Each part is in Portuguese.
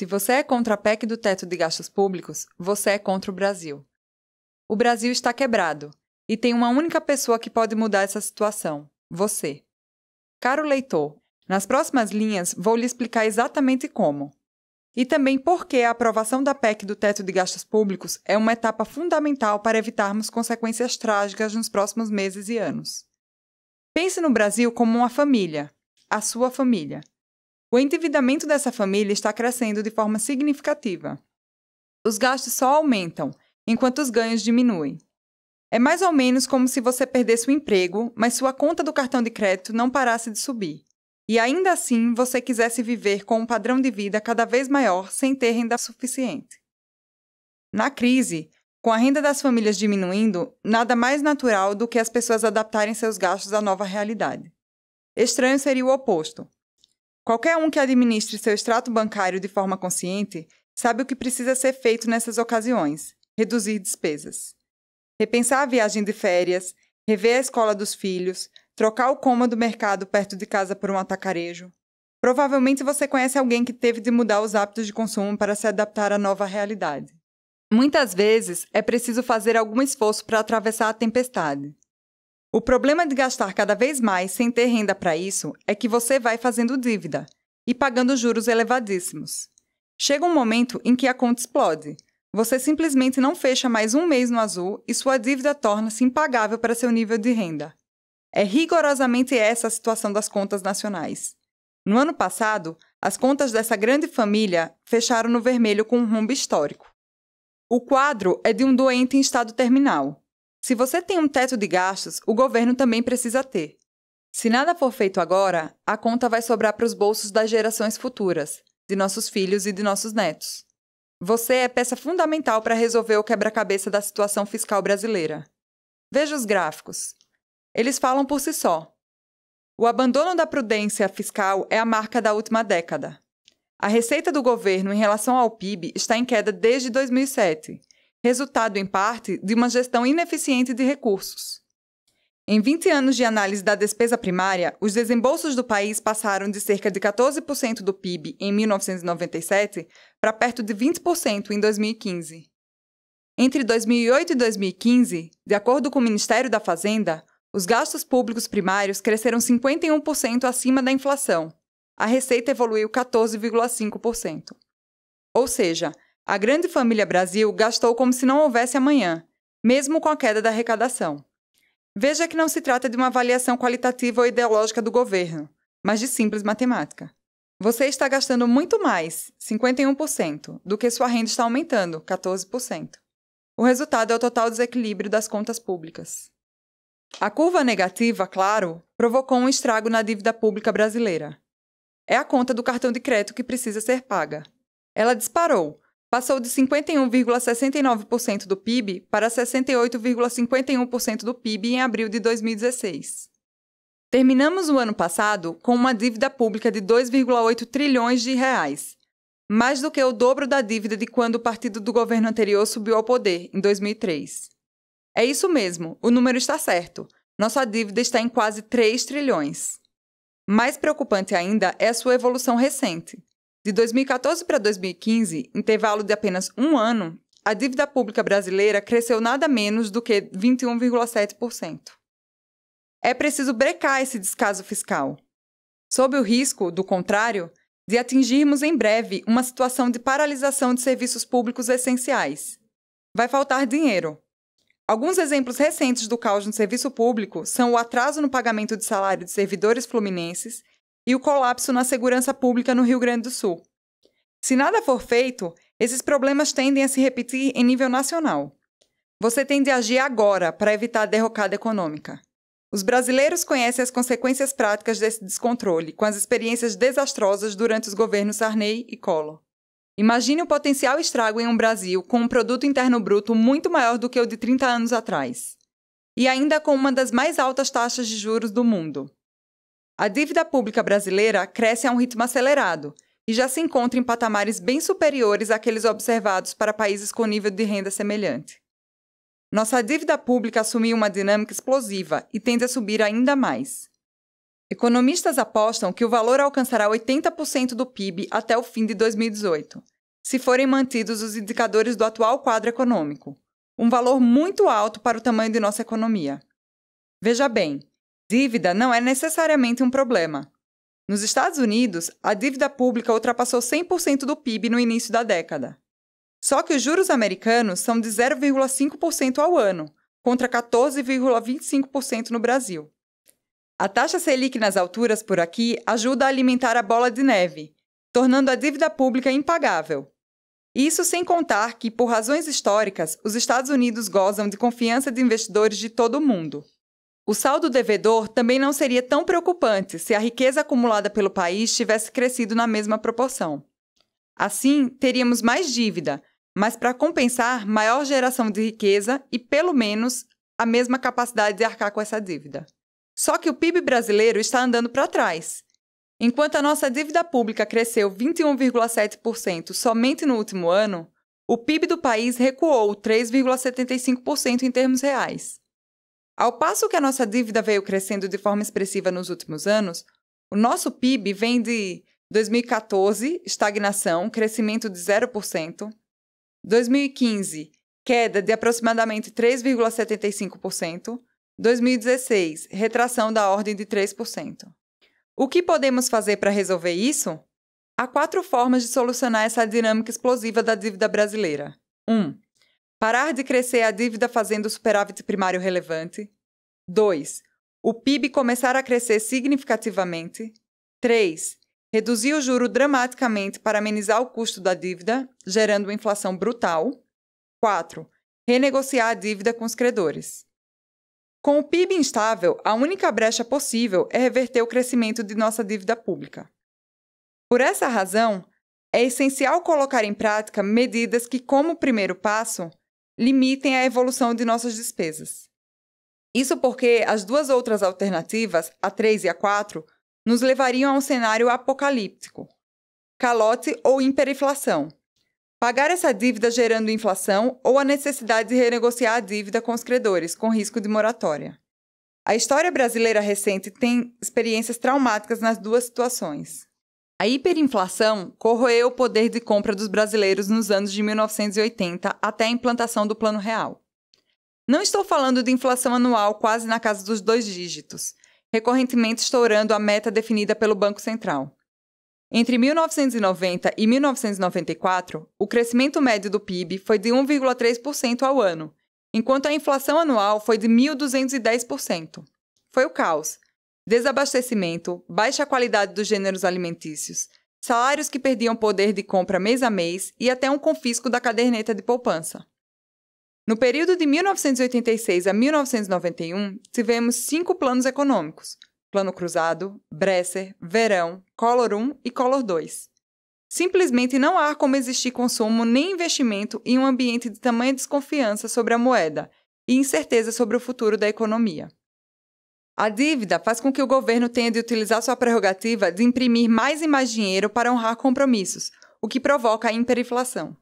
Se você é contra a PEC do teto de gastos públicos, você é contra o Brasil. O Brasil está quebrado e tem uma única pessoa que pode mudar essa situação: você. Caro leitor, nas próximas linhas vou lhe explicar exatamente como. E também por que a aprovação da PEC do teto de gastos públicos é uma etapa fundamental para evitarmos consequências trágicas nos próximos meses e anos. Pense no Brasil como uma família, a sua família o endividamento dessa família está crescendo de forma significativa. Os gastos só aumentam, enquanto os ganhos diminuem. É mais ou menos como se você perdesse o emprego, mas sua conta do cartão de crédito não parasse de subir. E ainda assim você quisesse viver com um padrão de vida cada vez maior sem ter renda suficiente. Na crise, com a renda das famílias diminuindo, nada mais natural do que as pessoas adaptarem seus gastos à nova realidade. Estranho seria o oposto. Qualquer um que administre seu extrato bancário de forma consciente sabe o que precisa ser feito nessas ocasiões: reduzir despesas. Repensar a viagem de férias, rever a escola dos filhos, trocar o coma do mercado perto de casa por um atacarejo. Provavelmente você conhece alguém que teve de mudar os hábitos de consumo para se adaptar à nova realidade. Muitas vezes é preciso fazer algum esforço para atravessar a tempestade. O problema de gastar cada vez mais sem ter renda para isso é que você vai fazendo dívida e pagando juros elevadíssimos. Chega um momento em que a conta explode. Você simplesmente não fecha mais um mês no azul e sua dívida torna-se impagável para seu nível de renda. É rigorosamente essa a situação das contas nacionais. No ano passado, as contas dessa grande família fecharam no vermelho com um rombo histórico. O quadro é de um doente em estado terminal, se você tem um teto de gastos, o governo também precisa ter. Se nada for feito agora, a conta vai sobrar para os bolsos das gerações futuras, de nossos filhos e de nossos netos. Você é peça fundamental para resolver o quebra-cabeça da situação fiscal brasileira. Veja os gráficos. Eles falam por si só. O abandono da prudência fiscal é a marca da última década. A receita do governo em relação ao PIB está em queda desde 2007, resultado, em parte, de uma gestão ineficiente de recursos. Em 20 anos de análise da despesa primária, os desembolsos do país passaram de cerca de 14% do PIB em 1997 para perto de 20% em 2015. Entre 2008 e 2015, de acordo com o Ministério da Fazenda, os gastos públicos primários cresceram 51% acima da inflação. A receita evoluiu 14,5%. Ou seja, a grande família Brasil gastou como se não houvesse amanhã, mesmo com a queda da arrecadação. Veja que não se trata de uma avaliação qualitativa ou ideológica do governo, mas de simples matemática. Você está gastando muito mais, 51%, do que sua renda está aumentando, 14%. O resultado é o total desequilíbrio das contas públicas. A curva negativa, claro, provocou um estrago na dívida pública brasileira. É a conta do cartão de crédito que precisa ser paga. Ela disparou, passou de 51,69% do PIB para 68,51% do PIB em abril de 2016. Terminamos o ano passado com uma dívida pública de 2,8 trilhões de reais, mais do que o dobro da dívida de quando o partido do governo anterior subiu ao poder, em 2003. É isso mesmo, o número está certo. Nossa dívida está em quase 3 trilhões. Mais preocupante ainda é a sua evolução recente. De 2014 para 2015, intervalo de apenas um ano, a dívida pública brasileira cresceu nada menos do que 21,7%. É preciso brecar esse descaso fiscal, sob o risco, do contrário, de atingirmos em breve uma situação de paralisação de serviços públicos essenciais. Vai faltar dinheiro. Alguns exemplos recentes do caos no serviço público são o atraso no pagamento de salário de servidores fluminenses e o colapso na segurança pública no Rio Grande do Sul. Se nada for feito, esses problemas tendem a se repetir em nível nacional. Você tem de agir agora para evitar a derrocada econômica. Os brasileiros conhecem as consequências práticas desse descontrole, com as experiências desastrosas durante os governos Sarney e Collor. Imagine o potencial estrago em um Brasil com um produto interno bruto muito maior do que o de 30 anos atrás. E ainda com uma das mais altas taxas de juros do mundo. A dívida pública brasileira cresce a um ritmo acelerado e já se encontra em patamares bem superiores àqueles observados para países com nível de renda semelhante. Nossa dívida pública assumiu uma dinâmica explosiva e tende a subir ainda mais. Economistas apostam que o valor alcançará 80% do PIB até o fim de 2018, se forem mantidos os indicadores do atual quadro econômico, um valor muito alto para o tamanho de nossa economia. Veja bem, Dívida não é necessariamente um problema. Nos Estados Unidos, a dívida pública ultrapassou 100% do PIB no início da década. Só que os juros americanos são de 0,5% ao ano, contra 14,25% no Brasil. A taxa Selic nas alturas por aqui ajuda a alimentar a bola de neve, tornando a dívida pública impagável. Isso sem contar que, por razões históricas, os Estados Unidos gozam de confiança de investidores de todo o mundo. O saldo devedor também não seria tão preocupante se a riqueza acumulada pelo país tivesse crescido na mesma proporção. Assim, teríamos mais dívida, mas para compensar, maior geração de riqueza e, pelo menos, a mesma capacidade de arcar com essa dívida. Só que o PIB brasileiro está andando para trás. Enquanto a nossa dívida pública cresceu 21,7% somente no último ano, o PIB do país recuou 3,75% em termos reais. Ao passo que a nossa dívida veio crescendo de forma expressiva nos últimos anos, o nosso PIB vem de 2014, estagnação, crescimento de 0%, 2015, queda de aproximadamente 3,75%, 2016, retração da ordem de 3%. O que podemos fazer para resolver isso? Há quatro formas de solucionar essa dinâmica explosiva da dívida brasileira. 1. Um, Parar de crescer a dívida fazendo superávit primário relevante. 2. O PIB começar a crescer significativamente. 3. Reduzir o juro dramaticamente para amenizar o custo da dívida, gerando uma inflação brutal. 4. Renegociar a dívida com os credores. Com o PIB instável, a única brecha possível é reverter o crescimento de nossa dívida pública. Por essa razão, é essencial colocar em prática medidas que, como primeiro passo, limitem a evolução de nossas despesas. Isso porque as duas outras alternativas, a 3 e a 4, nos levariam a um cenário apocalíptico: calote ou hiperinflação. Pagar essa dívida gerando inflação ou a necessidade de renegociar a dívida com os credores, com risco de moratória. A história brasileira recente tem experiências traumáticas nas duas situações. A hiperinflação corroeu o poder de compra dos brasileiros nos anos de 1980 até a implantação do Plano Real. Não estou falando de inflação anual quase na casa dos dois dígitos, recorrentemente estourando a meta definida pelo Banco Central. Entre 1990 e 1994, o crescimento médio do PIB foi de 1,3% ao ano, enquanto a inflação anual foi de 1.210%. Foi o caos, desabastecimento, baixa qualidade dos gêneros alimentícios, salários que perdiam poder de compra mês a mês e até um confisco da caderneta de poupança. No período de 1986 a 1991, tivemos cinco planos econômicos: Plano Cruzado, Bresser, Verão, Color 1 e Color 2. Simplesmente não há como existir consumo nem investimento em um ambiente de tamanha desconfiança sobre a moeda e incerteza sobre o futuro da economia. A dívida faz com que o governo tenha de utilizar sua prerrogativa de imprimir mais e mais dinheiro para honrar compromissos, o que provoca a hiperinflação.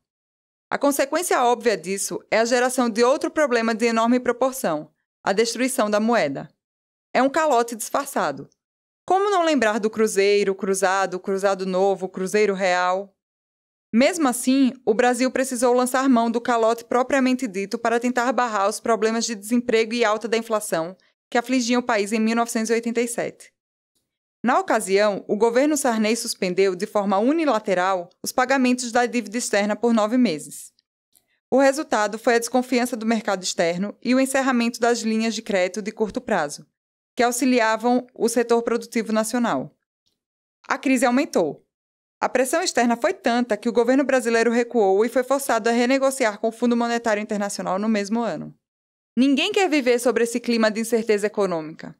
A consequência óbvia disso é a geração de outro problema de enorme proporção, a destruição da moeda. É um calote disfarçado. Como não lembrar do cruzeiro, cruzado, cruzado novo, cruzeiro real? Mesmo assim, o Brasil precisou lançar mão do calote propriamente dito para tentar barrar os problemas de desemprego e alta da inflação que afligiam o país em 1987. Na ocasião, o governo Sarney suspendeu de forma unilateral os pagamentos da dívida externa por nove meses. O resultado foi a desconfiança do mercado externo e o encerramento das linhas de crédito de curto prazo, que auxiliavam o setor produtivo nacional. A crise aumentou. A pressão externa foi tanta que o governo brasileiro recuou e foi forçado a renegociar com o Fundo Monetário Internacional no mesmo ano. Ninguém quer viver sobre esse clima de incerteza econômica.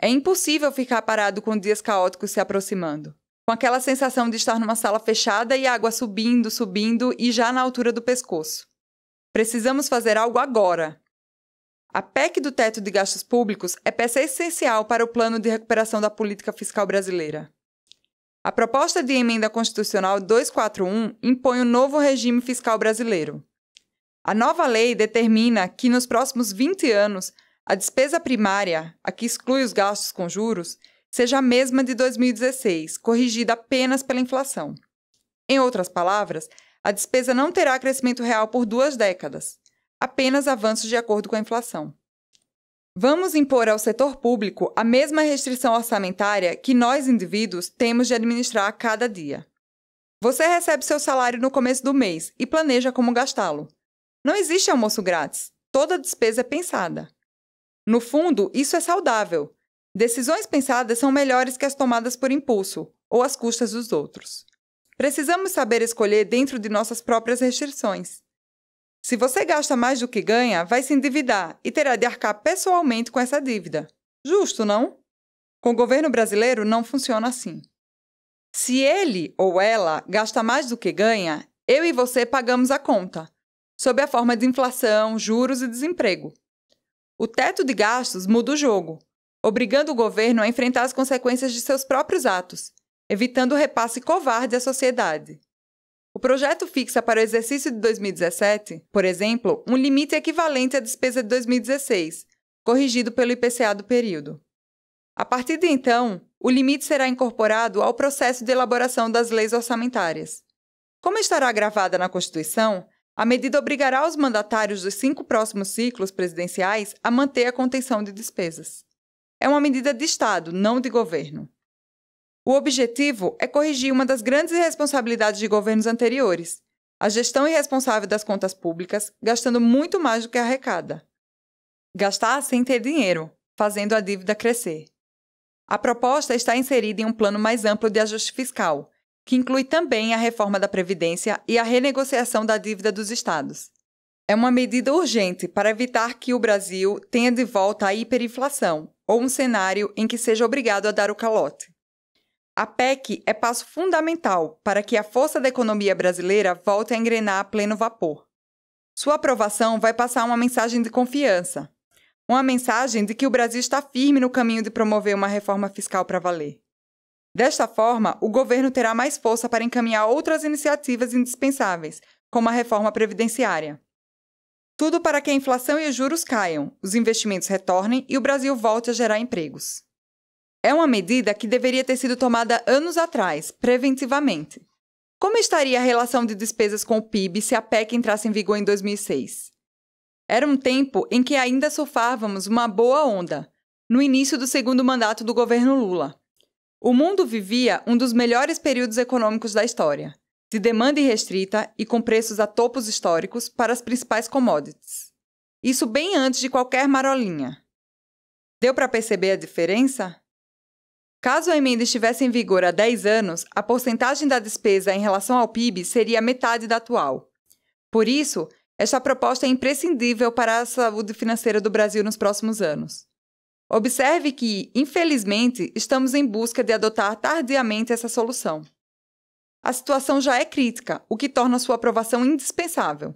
É impossível ficar parado com dias caóticos se aproximando. Com aquela sensação de estar numa sala fechada e água subindo, subindo e já na altura do pescoço. Precisamos fazer algo agora. A PEC do teto de gastos públicos é peça essencial para o plano de recuperação da política fiscal brasileira. A proposta de emenda constitucional 241 impõe o um novo regime fiscal brasileiro, a nova lei determina que nos próximos 20 anos a despesa primária, a que exclui os gastos com juros, seja a mesma de 2016, corrigida apenas pela inflação. Em outras palavras, a despesa não terá crescimento real por duas décadas, apenas avanços de acordo com a inflação. Vamos impor ao setor público a mesma restrição orçamentária que nós, indivíduos, temos de administrar a cada dia. Você recebe seu salário no começo do mês e planeja como gastá-lo. Não existe almoço grátis. Toda despesa é pensada. No fundo, isso é saudável. Decisões pensadas são melhores que as tomadas por impulso ou às custas dos outros. Precisamos saber escolher dentro de nossas próprias restrições. Se você gasta mais do que ganha, vai se endividar e terá de arcar pessoalmente com essa dívida. Justo, não? Com o governo brasileiro não funciona assim. Se ele ou ela gasta mais do que ganha, eu e você pagamos a conta sob a forma de inflação, juros e desemprego. O teto de gastos muda o jogo, obrigando o governo a enfrentar as consequências de seus próprios atos, evitando o repasse covarde à sociedade. O projeto fixa para o exercício de 2017, por exemplo, um limite equivalente à despesa de 2016, corrigido pelo IPCA do período. A partir de então, o limite será incorporado ao processo de elaboração das leis orçamentárias. Como estará gravada na Constituição, a medida obrigará os mandatários dos cinco próximos ciclos presidenciais a manter a contenção de despesas. É uma medida de Estado, não de governo. O objetivo é corrigir uma das grandes responsabilidades de governos anteriores, a gestão irresponsável das contas públicas, gastando muito mais do que arrecada. Gastar sem ter dinheiro, fazendo a dívida crescer. A proposta está inserida em um plano mais amplo de ajuste fiscal, que inclui também a reforma da Previdência e a renegociação da dívida dos estados. É uma medida urgente para evitar que o Brasil tenha de volta a hiperinflação ou um cenário em que seja obrigado a dar o calote. A PEC é passo fundamental para que a força da economia brasileira volte a engrenar a pleno vapor. Sua aprovação vai passar uma mensagem de confiança, uma mensagem de que o Brasil está firme no caminho de promover uma reforma fiscal para valer. Desta forma, o governo terá mais força para encaminhar outras iniciativas indispensáveis, como a reforma previdenciária. Tudo para que a inflação e os juros caiam, os investimentos retornem e o Brasil volte a gerar empregos. É uma medida que deveria ter sido tomada anos atrás, preventivamente. Como estaria a relação de despesas com o PIB se a PEC entrasse em vigor em 2006? Era um tempo em que ainda surfávamos uma boa onda, no início do segundo mandato do governo Lula. O mundo vivia um dos melhores períodos econômicos da história, de demanda irrestrita e com preços a topos históricos para as principais commodities. Isso bem antes de qualquer marolinha. Deu para perceber a diferença? Caso a emenda estivesse em vigor há 10 anos, a porcentagem da despesa em relação ao PIB seria metade da atual. Por isso, esta proposta é imprescindível para a saúde financeira do Brasil nos próximos anos. Observe que, infelizmente, estamos em busca de adotar tardiamente essa solução. A situação já é crítica, o que torna sua aprovação indispensável.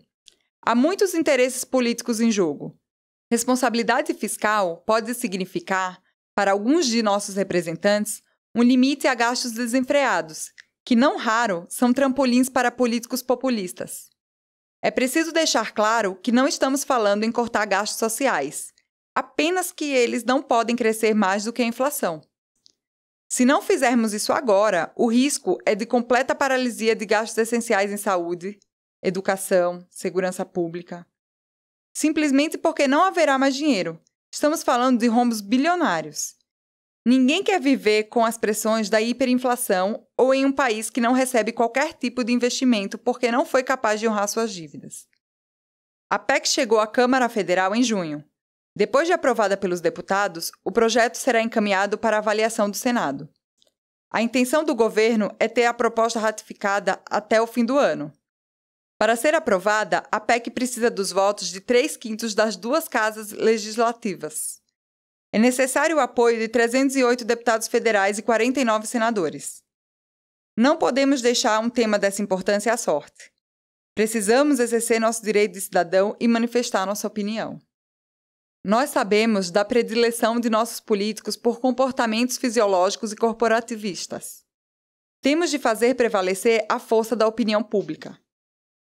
Há muitos interesses políticos em jogo. Responsabilidade fiscal pode significar, para alguns de nossos representantes, um limite a gastos desenfreados, que não raro são trampolins para políticos populistas. É preciso deixar claro que não estamos falando em cortar gastos sociais apenas que eles não podem crescer mais do que a inflação. Se não fizermos isso agora, o risco é de completa paralisia de gastos essenciais em saúde, educação, segurança pública. Simplesmente porque não haverá mais dinheiro. Estamos falando de rombos bilionários. Ninguém quer viver com as pressões da hiperinflação ou em um país que não recebe qualquer tipo de investimento porque não foi capaz de honrar suas dívidas. A PEC chegou à Câmara Federal em junho, depois de aprovada pelos deputados, o projeto será encaminhado para avaliação do Senado. A intenção do governo é ter a proposta ratificada até o fim do ano. Para ser aprovada, a PEC precisa dos votos de três quintos das duas casas legislativas. É necessário o apoio de 308 deputados federais e 49 senadores. Não podemos deixar um tema dessa importância à sorte. Precisamos exercer nosso direito de cidadão e manifestar nossa opinião. Nós sabemos da predileção de nossos políticos por comportamentos fisiológicos e corporativistas. Temos de fazer prevalecer a força da opinião pública.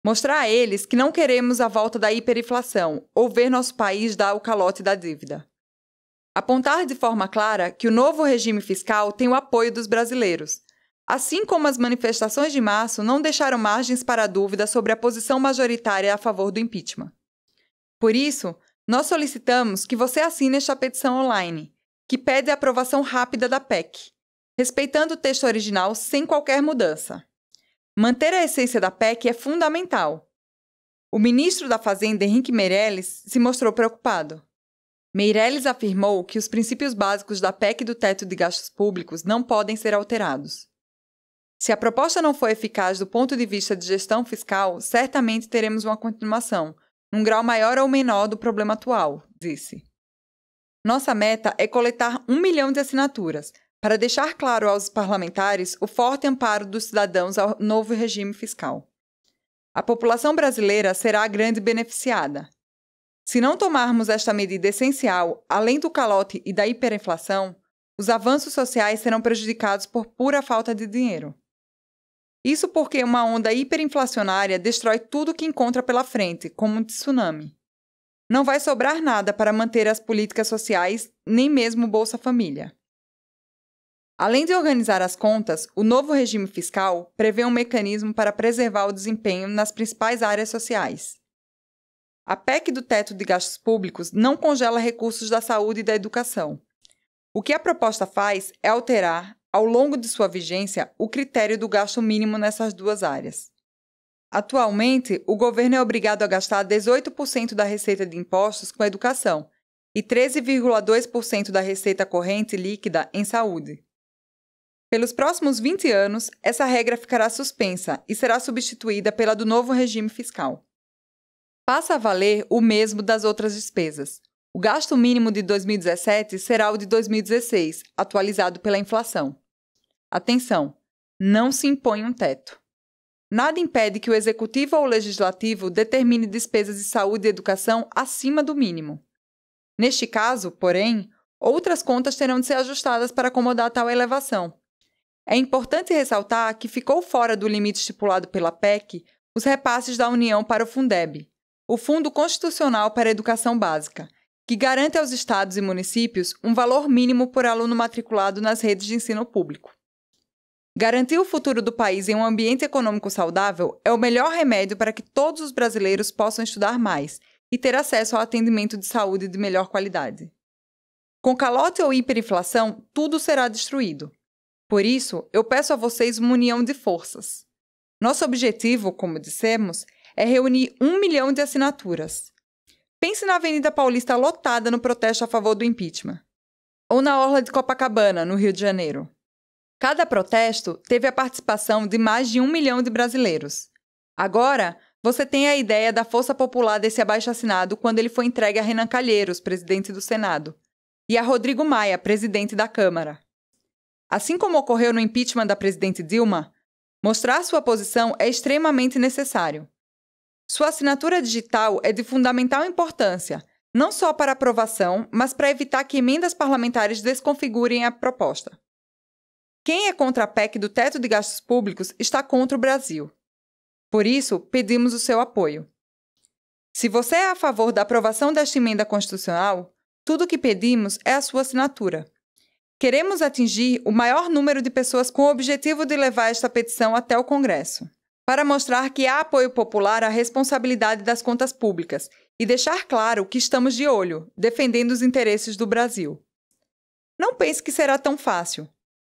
Mostrar a eles que não queremos a volta da hiperinflação ou ver nosso país dar o calote da dívida. Apontar de forma clara que o novo regime fiscal tem o apoio dos brasileiros, assim como as manifestações de março não deixaram margens para dúvida sobre a posição majoritária a favor do impeachment. Por isso, nós solicitamos que você assine esta petição online, que pede a aprovação rápida da PEC, respeitando o texto original sem qualquer mudança. Manter a essência da PEC é fundamental. O ministro da Fazenda, Henrique Meirelles, se mostrou preocupado. Meirelles afirmou que os princípios básicos da PEC do teto de gastos públicos não podem ser alterados. Se a proposta não for eficaz do ponto de vista de gestão fiscal, certamente teremos uma continuação, num grau maior ou menor do problema atual, disse. Nossa meta é coletar um milhão de assinaturas para deixar claro aos parlamentares o forte amparo dos cidadãos ao novo regime fiscal. A população brasileira será a grande beneficiada. Se não tomarmos esta medida essencial, além do calote e da hiperinflação, os avanços sociais serão prejudicados por pura falta de dinheiro. Isso porque uma onda hiperinflacionária destrói tudo que encontra pela frente, como um tsunami. Não vai sobrar nada para manter as políticas sociais, nem mesmo Bolsa Família. Além de organizar as contas, o novo regime fiscal prevê um mecanismo para preservar o desempenho nas principais áreas sociais. A PEC do teto de gastos públicos não congela recursos da saúde e da educação. O que a proposta faz é alterar, ao longo de sua vigência o critério do gasto mínimo nessas duas áreas. Atualmente, o governo é obrigado a gastar 18% da receita de impostos com educação e 13,2% da receita corrente líquida em saúde. Pelos próximos 20 anos, essa regra ficará suspensa e será substituída pela do novo regime fiscal. Passa a valer o mesmo das outras despesas. O gasto mínimo de 2017 será o de 2016, atualizado pela inflação. Atenção! Não se impõe um teto. Nada impede que o executivo ou o legislativo determine despesas de saúde e educação acima do mínimo. Neste caso, porém, outras contas terão de ser ajustadas para acomodar tal elevação. É importante ressaltar que ficou fora do limite estipulado pela PEC os repasses da União para o Fundeb, o Fundo Constitucional para a Educação Básica, que garante aos estados e municípios um valor mínimo por aluno matriculado nas redes de ensino público. Garantir o futuro do país em um ambiente econômico saudável é o melhor remédio para que todos os brasileiros possam estudar mais e ter acesso ao atendimento de saúde de melhor qualidade. Com calote ou hiperinflação, tudo será destruído. Por isso, eu peço a vocês uma união de forças. Nosso objetivo, como dissemos, é reunir um milhão de assinaturas. Pense na Avenida Paulista lotada no protesto a favor do impeachment. Ou na Orla de Copacabana, no Rio de Janeiro. Cada protesto teve a participação de mais de um milhão de brasileiros. Agora, você tem a ideia da força popular desse abaixo-assinado quando ele foi entregue a Renan Calheiros, presidente do Senado, e a Rodrigo Maia, presidente da Câmara. Assim como ocorreu no impeachment da presidente Dilma, mostrar sua posição é extremamente necessário. Sua assinatura digital é de fundamental importância, não só para aprovação, mas para evitar que emendas parlamentares desconfigurem a proposta. Quem é contra a PEC do teto de gastos públicos está contra o Brasil. Por isso, pedimos o seu apoio. Se você é a favor da aprovação desta emenda constitucional, tudo o que pedimos é a sua assinatura. Queremos atingir o maior número de pessoas com o objetivo de levar esta petição até o Congresso para mostrar que há apoio popular à responsabilidade das contas públicas e deixar claro que estamos de olho, defendendo os interesses do Brasil. Não pense que será tão fácil.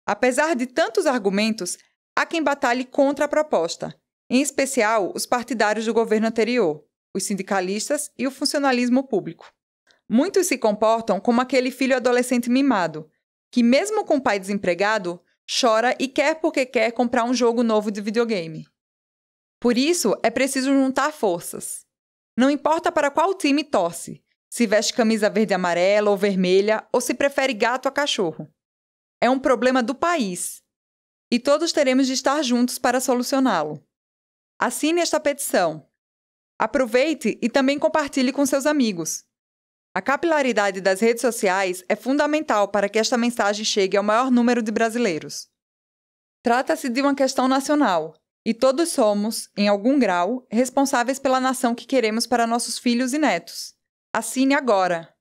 Apesar de tantos argumentos, há quem batalhe contra a proposta, em especial os partidários do governo anterior, os sindicalistas e o funcionalismo público. Muitos se comportam como aquele filho adolescente mimado, que, mesmo com o pai desempregado, chora e quer porque quer comprar um jogo novo de videogame. Por isso, é preciso juntar forças. Não importa para qual time torce, se veste camisa verde amarela ou vermelha, ou se prefere gato a cachorro. É um problema do país. E todos teremos de estar juntos para solucioná-lo. Assine esta petição. Aproveite e também compartilhe com seus amigos. A capilaridade das redes sociais é fundamental para que esta mensagem chegue ao maior número de brasileiros. Trata-se de uma questão nacional e todos somos, em algum grau, responsáveis pela nação que queremos para nossos filhos e netos. Assine agora!